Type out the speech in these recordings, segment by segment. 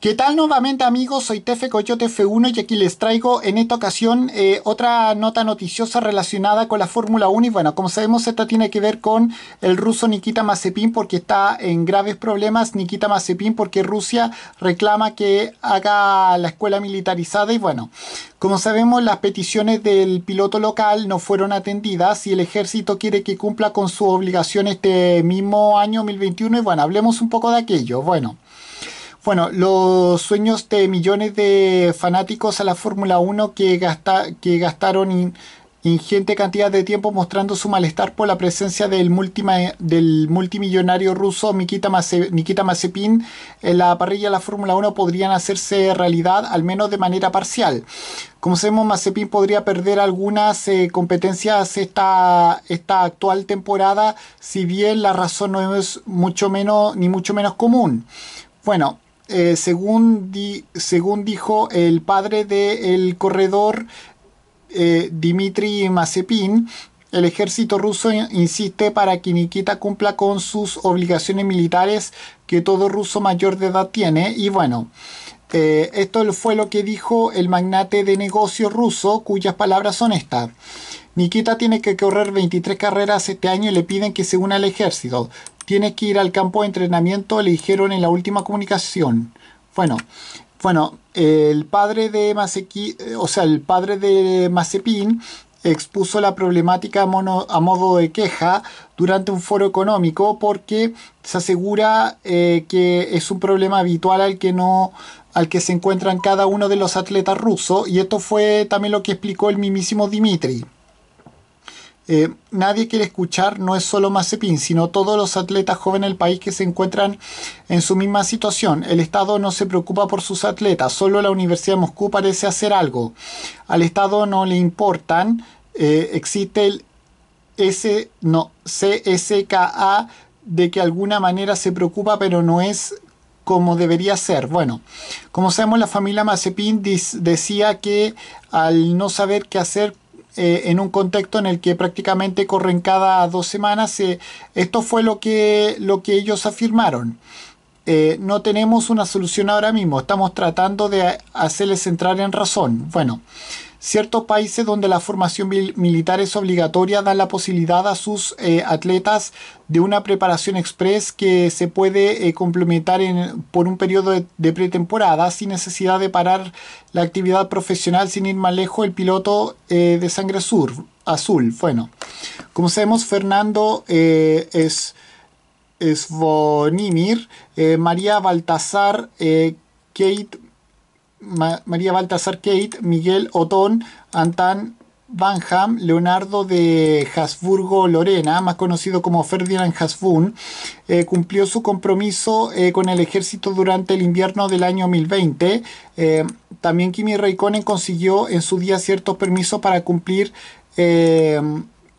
¿Qué tal nuevamente amigos? Soy Tefe Coyote F1 y aquí les traigo en esta ocasión eh, otra nota noticiosa relacionada con la Fórmula 1 y bueno, como sabemos esta tiene que ver con el ruso Nikita Mazepin porque está en graves problemas Nikita Mazepin porque Rusia reclama que haga la escuela militarizada y bueno, como sabemos las peticiones del piloto local no fueron atendidas y el ejército quiere que cumpla con su obligación este mismo año 2021 y bueno, hablemos un poco de aquello. Bueno, bueno, los sueños de millones de fanáticos a la Fórmula 1 que, gastaron ingente cantidad de tiempo mostrando su malestar por la presencia del, multimillonario ruso Nikita, Mazepin en la parrilla de la Fórmula 1 podrían hacerse realidad, al menos de manera parcial. Como sabemos, Mazepin podría perder algunas eh, competencias esta, esta actual temporada, si bien la razón no es mucho menos, ni mucho menos común. Bueno, eh, según, según dijo el padre del corredor eh, Dmitry Mazepin, el ejército ruso insiste para que Nikita cumpla con sus obligaciones militares que todo ruso mayor de edad tiene. Y bueno, eh, esto fue lo que dijo el magnate de negocio ruso, cuyas palabras son estas. Nikita tiene que correr 23 carreras este año y le piden que se una al ejército. Tienes que ir al campo de entrenamiento, le dijeron en la última comunicación. Bueno, bueno, el padre de eh, o sea, el padre de Mazepin expuso la problemática a modo de queja durante un foro económico porque se asegura eh, que es un problema habitual al que no al que se encuentran cada uno de los atletas rusos y esto fue también lo que explicó el mimísimo Dimitri. Eh, nadie quiere escuchar, no es solo Mazepin, sino todos los atletas jóvenes del país que se encuentran en su misma situación. El Estado no se preocupa por sus atletas, solo la Universidad de Moscú parece hacer algo. Al Estado no le importan, eh, existe el no, CSKA de que alguna manera se preocupa, pero no es como debería ser. Bueno, como sabemos, la familia Mazepin decía que al no saber qué hacer eh, en un contexto en el que prácticamente corren cada dos semanas. Eh, esto fue lo que, lo que ellos afirmaron. Eh, no tenemos una solución ahora mismo, estamos tratando de hacerles entrar en razón. Bueno, Ciertos países donde la formación militar es obligatoria dan la posibilidad a sus eh, atletas de una preparación express que se puede eh, complementar por un periodo de, pretemporada sin necesidad de parar la actividad profesional sin ir más lejos el piloto eh, de sangre sur, azul. Bueno, como sabemos Fernando es... Svonimir, María Baltasar, Kate María Baltasar Kate, Miguel Otón, Antán Vanham, Leonardo de Habsburgo-Lorena, más conocido como Ferdinand Hasbun, eh, cumplió su compromiso eh, con el ejército durante el invierno del año 2020. Eh, también Kimi Raikkonen consiguió en su día ciertos permisos para cumplir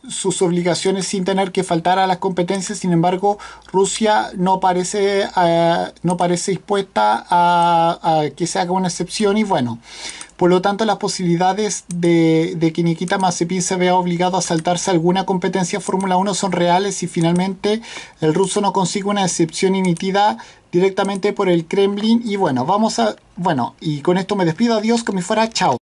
sus obligaciones sin tener que faltar a las competencias. Sin embargo, Rusia no parece, eh, no parece dispuesta a, que se haga una excepción y bueno. Por lo tanto, las posibilidades de, que Nikita Mazepin se vea obligado a saltarse alguna competencia Fórmula 1 son reales y finalmente el ruso no consigue una excepción emitida directamente por el Kremlin. Y bueno, vamos a... Bueno, y con esto me despido. Adiós, que me fuera. Chao.